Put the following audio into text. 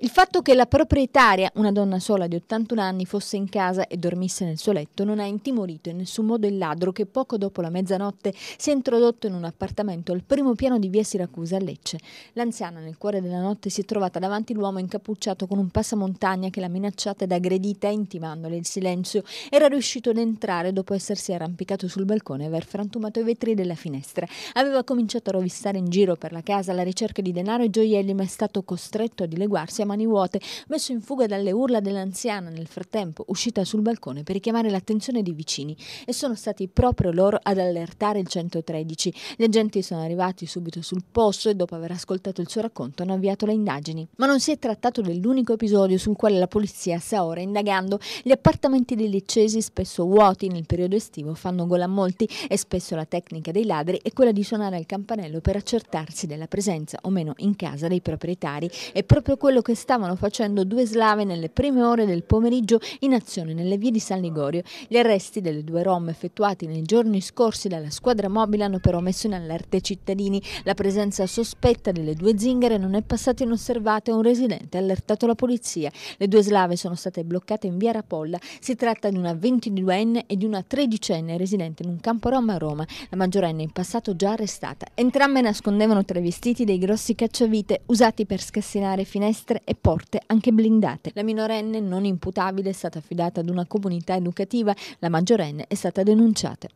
Il fatto che la proprietaria, una donna sola di 81 anni, fosse in casa e dormisse nel suo letto non ha intimorito in nessun modo il ladro che poco dopo la mezzanotte si è introdotto in un appartamento al primo piano di via Siracusa a Lecce. L'anziana nel cuore della notte si è trovata davanti l'uomo incappucciato con un passamontagna che l'ha minacciata ed aggredita intimandole il silenzio. Era riuscito ad entrare dopo essersi arrampicato sul balcone e aver frantumato i vetri della finestra. Aveva cominciato a rovistare in giro per la casa alla ricerca di denaro e gioielli ma è stato costretto a dileguarsi a mani vuote, messo in fuga dalle urla dell'anziana nel frattempo uscita sul balcone per richiamare l'attenzione dei vicini e sono stati proprio loro ad allertare il 113. Gli agenti sono arrivati subito sul posto e dopo aver ascoltato il suo racconto hanno avviato le indagini. Ma non si è trattato dell'unico episodio sul quale la polizia sta ora indagando. Gli appartamenti dei leccesi, spesso vuoti nel periodo estivo, fanno gola a molti e spesso la tecnica dei ladri è quella di suonare il campanello per accertarsi della presenza o meno in casa dei proprietari. È proprio quello che stavano facendo due slave nelle prime ore del pomeriggio in azione nelle vie di San Ligorio. Gli arresti delle due rom effettuati nei giorni scorsi dalla squadra mobile hanno però messo in allerta i cittadini. La presenza sospetta delle due zingare non è passata inosservata e un residente ha allertato la polizia. Le due slave sono state bloccate in via Rapolla. Si tratta di una 22enne e di una 13enne residente in un campo rom a Roma, la maggiorenne in passato già arrestata. Entrambe nascondevano tra i vestiti dei grossi cacciavite usati per scassinare finestre e porte anche blindate. La minorenne non imputabile è stata affidata ad una comunità educativa, la maggiorenne è stata denunciata.